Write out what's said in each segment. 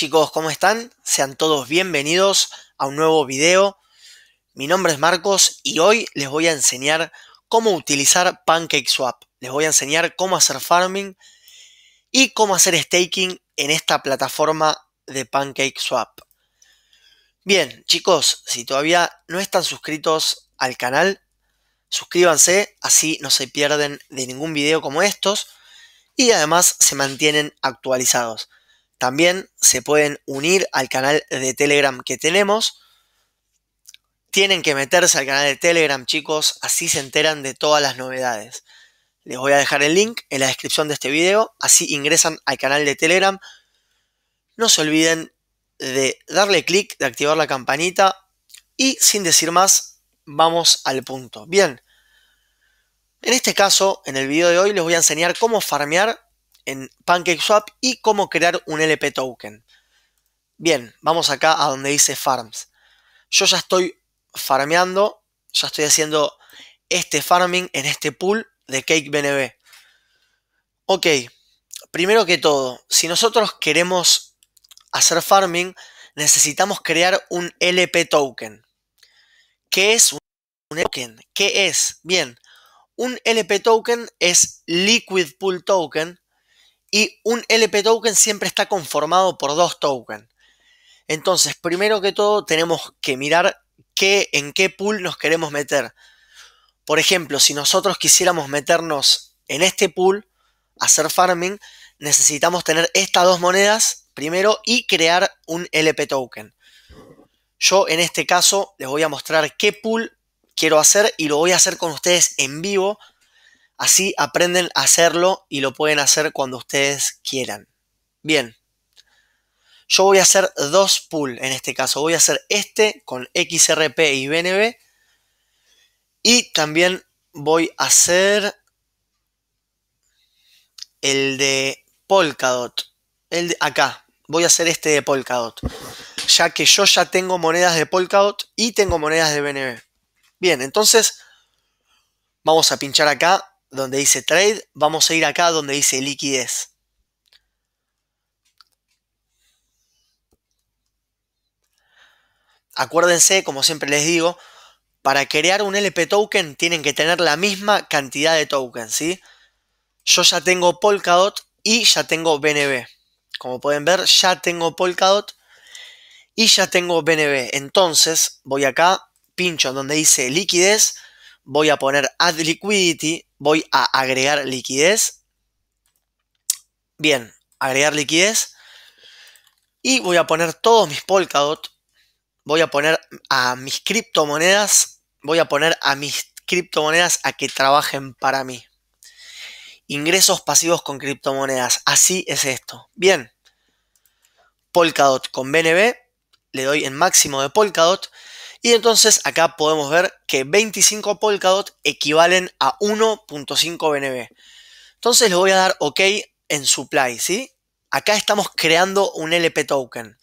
Chicos, ¿cómo están? Sean todos bienvenidos a un nuevo video. Mi nombre es Marcos y hoy les voy a enseñar cómo utilizar PancakeSwap. Les voy a enseñar cómo hacer farming y cómo hacer staking en esta plataforma de PancakeSwap. Bien, chicos, si todavía no están suscritos al canal, suscríbanse, así no se pierden de ningún video como estos y además se mantienen actualizados. También se pueden unir al canal de Telegram que tenemos. Tienen que meterse al canal de Telegram, chicos, así se enteran de todas las novedades. Les voy a dejar el link en la descripción de este video, así ingresan al canal de Telegram. No se olviden de darle clic, de activar la campanita y sin decir más, vamos al punto. Bien, en este caso, en el video de hoy les voy a enseñar cómo farmear en PancakeSwap y cómo crear un LP token. Bien, vamos acá a donde dice Farms. Yo ya estoy farmeando, ya estoy haciendo este farming en este pool de Cake BNB. Ok, primero que todo, si nosotros queremos hacer farming, necesitamos crear un LP token. ¿Qué es un LP token? ¿Qué es? Bien, un LP token es Liquid Pool Token y un LP token siempre está conformado por dos tokens. Entonces, primero que todo, tenemos que mirar qué, en qué pool nos queremos meter. Por ejemplo, si nosotros quisiéramos meternos en este pool, hacer farming, necesitamos tener estas dos monedas primero y crear un LP token. Yo en este caso les voy a mostrar qué pool quiero hacer y lo voy a hacer con ustedes en vivo Así aprenden a hacerlo y lo pueden hacer cuando ustedes quieran. Bien. Yo voy a hacer dos pull en este caso. Voy a hacer este con XRP y BNB. Y también voy a hacer el de Polkadot. El de acá. Voy a hacer este de Polkadot. Ya que yo ya tengo monedas de Polkadot y tengo monedas de BNB. Bien, entonces vamos a pinchar acá donde dice trade, vamos a ir acá donde dice liquidez. Acuérdense, como siempre les digo, para crear un LP token tienen que tener la misma cantidad de tokens, Yo ya tengo Polkadot y ya tengo BNB. Como pueden ver, ya tengo Polkadot y ya tengo BNB. Entonces, voy acá, pincho donde dice liquidez voy a poner add liquidity, voy a agregar liquidez. Bien, agregar liquidez. Y voy a poner todos mis Polkadot. Voy a poner a mis criptomonedas. Voy a poner a mis criptomonedas a que trabajen para mí. Ingresos pasivos con criptomonedas. Así es esto. Bien. Polkadot con BNB. Le doy en máximo de Polkadot. Y entonces acá podemos ver que 25 Polkadot equivalen a 1.5 BNB. Entonces le voy a dar OK en supply, ¿sí? Acá estamos creando un LP token,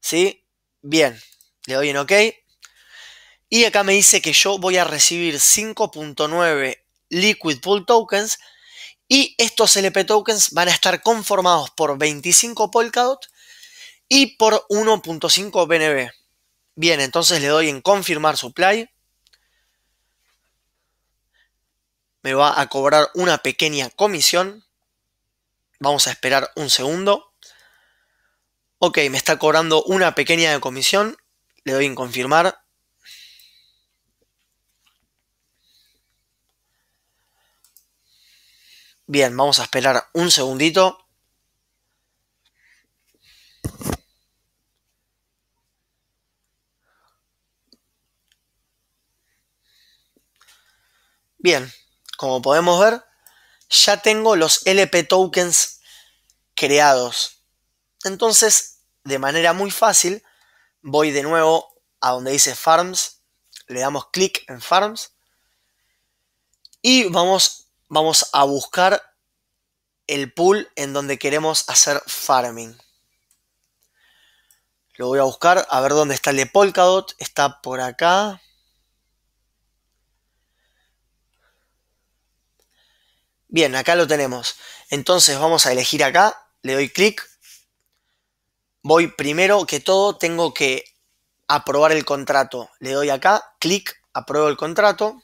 ¿sí? Bien, le doy en OK. Y acá me dice que yo voy a recibir 5.9 Liquid Pool Tokens y estos LP tokens van a estar conformados por 25 Polkadot y por 1.5 BNB. Bien, entonces le doy en confirmar supply. Me va a cobrar una pequeña comisión. Vamos a esperar un segundo. Ok, me está cobrando una pequeña comisión. Le doy en confirmar. Bien, vamos a esperar un segundito. Bien, como podemos ver, ya tengo los LP tokens creados. Entonces, de manera muy fácil, voy de nuevo a donde dice Farms, le damos clic en Farms y vamos, vamos a buscar el pool en donde queremos hacer farming. Lo voy a buscar a ver dónde está el Polkadot. Está por acá. Bien, acá lo tenemos. Entonces vamos a elegir acá, le doy clic. Voy primero que todo, tengo que aprobar el contrato. Le doy acá, clic, apruebo el contrato.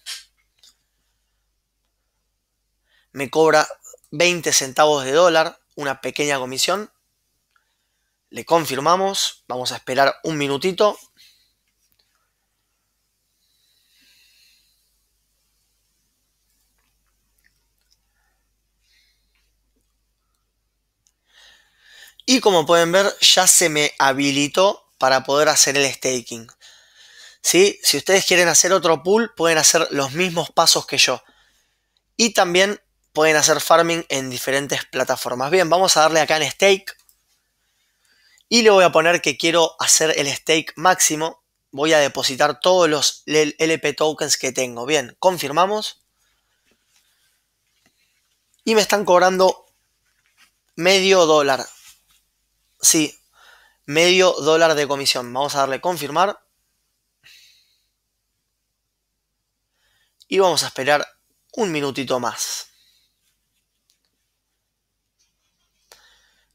Me cobra 20 centavos de dólar, una pequeña comisión. Le confirmamos, vamos a esperar un minutito. Y como pueden ver, ya se me habilitó para poder hacer el staking. Si ustedes quieren hacer otro pool, pueden hacer los mismos pasos que yo. Y también pueden hacer farming en diferentes plataformas. Bien, vamos a darle acá en stake. Y le voy a poner que quiero hacer el stake máximo. Voy a depositar todos los LP tokens que tengo. Bien, confirmamos. Y me están cobrando medio dólar. Sí, medio dólar de comisión. Vamos a darle confirmar. Y vamos a esperar un minutito más.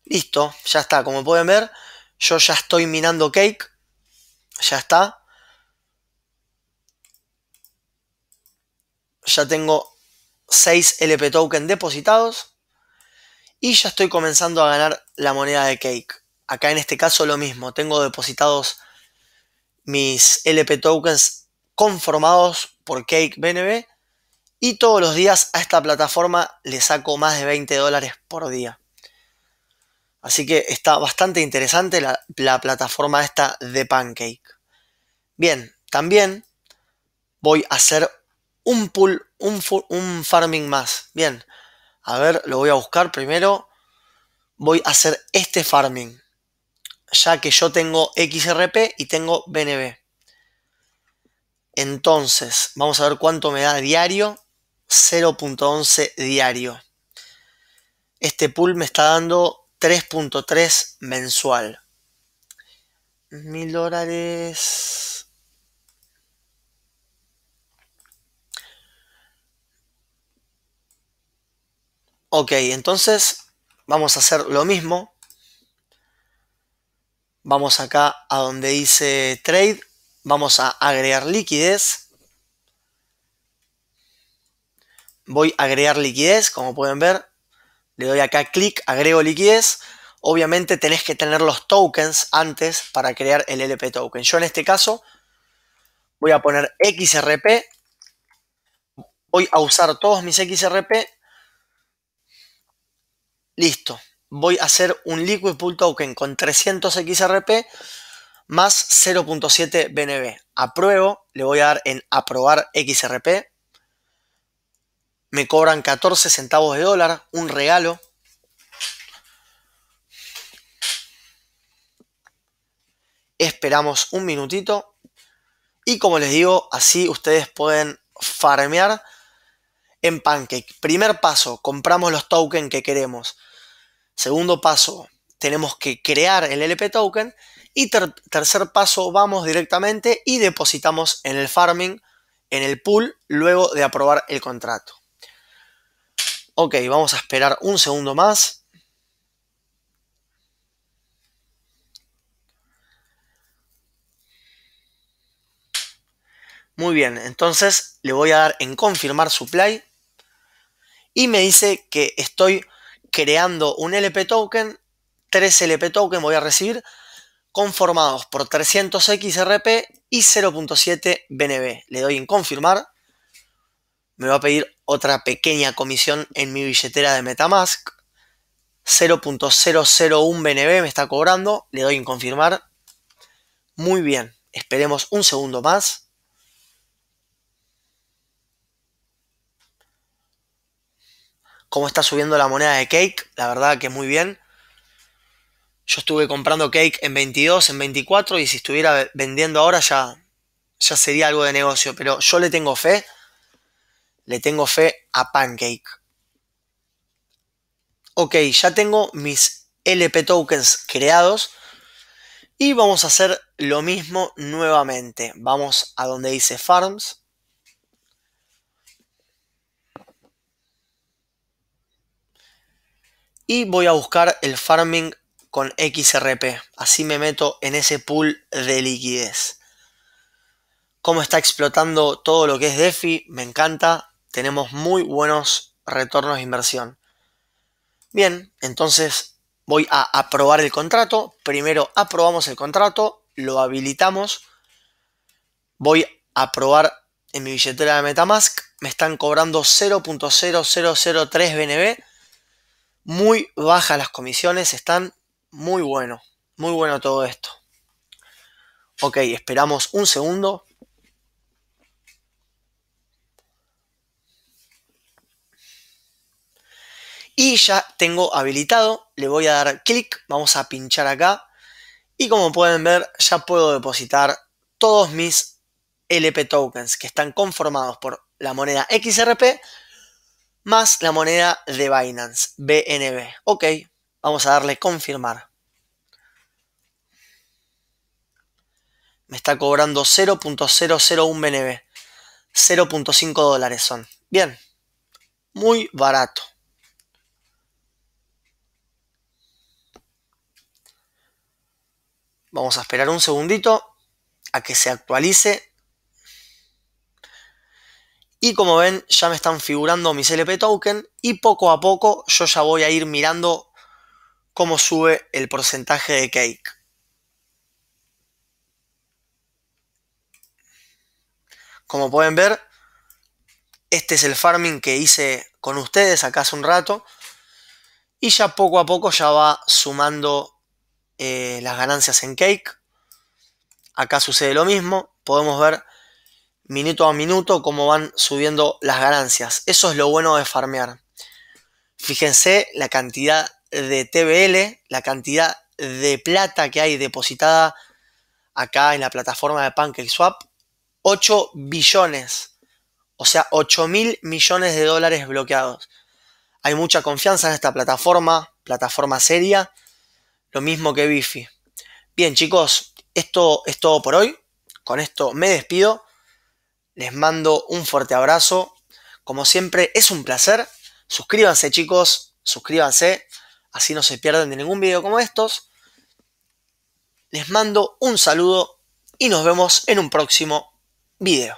Listo, ya está. Como pueden ver, yo ya estoy minando cake. Ya está. Ya tengo 6 LP token depositados. Y ya estoy comenzando a ganar la moneda de Cake. Acá en este caso lo mismo, tengo depositados mis LP tokens conformados por Cake BNB y todos los días a esta plataforma le saco más de 20 dólares por día. Así que está bastante interesante la, plataforma esta de Pancake. Bien, también voy a hacer un pool, un, un farming más. Bien, a ver, lo voy a buscar primero. Voy a hacer este farming. Ya que yo tengo XRP y tengo BNB. Entonces, vamos a ver cuánto me da diario. 0.11 diario. Este pool me está dando 3.3 mensual. Mil dólares. Ok, entonces vamos a hacer lo mismo. Vamos acá a donde dice trade. Vamos a agregar liquidez. Voy a agregar liquidez, como pueden ver. Le doy acá clic, agrego liquidez. Obviamente tenés que tener los tokens antes para crear el LP token. Yo en este caso voy a poner XRP. Voy a usar todos mis XRP Listo. Voy a hacer un liquid pool token con 300 XRP más 0.7 BNB. Apruebo, le voy a dar en aprobar XRP. Me cobran 14 centavos de dólar, un regalo. Esperamos un minutito. Y como les digo, así ustedes pueden farmear en Pancake. Primer paso, compramos los tokens que queremos. Segundo paso, tenemos que crear el LP token. Y tercer paso, vamos directamente y depositamos en el farming, en el pool, luego de aprobar el contrato. Ok, vamos a esperar un segundo más. Muy bien, entonces le voy a dar en confirmar supply y me dice que estoy creando un LP token, 3 LP token voy a recibir, conformados por 300 XRP y 0.7 BNB. Le doy en confirmar. Me va a pedir otra pequeña comisión en mi billetera de Metamask. 0.001 BNB me está cobrando. Le doy en confirmar. Muy bien. Esperemos un segundo más. cómo está subiendo la moneda de Cake. La verdad que muy bien. Yo estuve comprando Cake en 22, en 24 y si estuviera vendiendo ahora ya, ya sería algo de negocio. Pero yo le tengo fe. Le tengo fe a Pancake. Ok, ya tengo mis LP tokens creados. Y vamos a hacer lo mismo nuevamente. Vamos a donde dice Farms. Y voy a buscar el farming con XRP. Así me meto en ese pool de liquidez. Cómo está explotando todo lo que es DeFi, me encanta. Tenemos muy buenos retornos de inversión. Bien, entonces voy a aprobar el contrato. Primero aprobamos el contrato, lo habilitamos. Voy a probar en mi billetera de Metamask. Me están cobrando 0.0003 BNB muy bajas las comisiones, están muy bueno, muy bueno todo esto. Ok, esperamos un segundo. Y ya tengo habilitado, le voy a dar clic, vamos a pinchar acá. Y como pueden ver, ya puedo depositar todos mis LP tokens que están conformados por la moneda XRP más la moneda de Binance, BNB. Ok, vamos a darle confirmar. Me está cobrando 0.001 BNB. 0.5 dólares son. Bien, muy barato. Vamos a esperar un segundito a que se actualice y como ven, ya me están figurando mis LP token y poco a poco yo ya voy a ir mirando cómo sube el porcentaje de cake. Como pueden ver, este es el farming que hice con ustedes acá hace un rato. Y ya poco a poco ya va sumando eh, las ganancias en cake. Acá sucede lo mismo. Podemos ver minuto a minuto cómo van subiendo las ganancias. Eso es lo bueno de farmear. Fíjense la cantidad de TBL, la cantidad de plata que hay depositada acá en la plataforma de PancakeSwap. 8 billones, o sea, 8 mil millones de dólares bloqueados. Hay mucha confianza en esta plataforma, plataforma seria, lo mismo que Bifi. Bien chicos, esto es todo por hoy. Con esto me despido. Les mando un fuerte abrazo. Como siempre, es un placer. Suscríbanse, chicos. Suscríbanse. Así no se pierden de ningún video como estos. Les mando un saludo y nos vemos en un próximo video.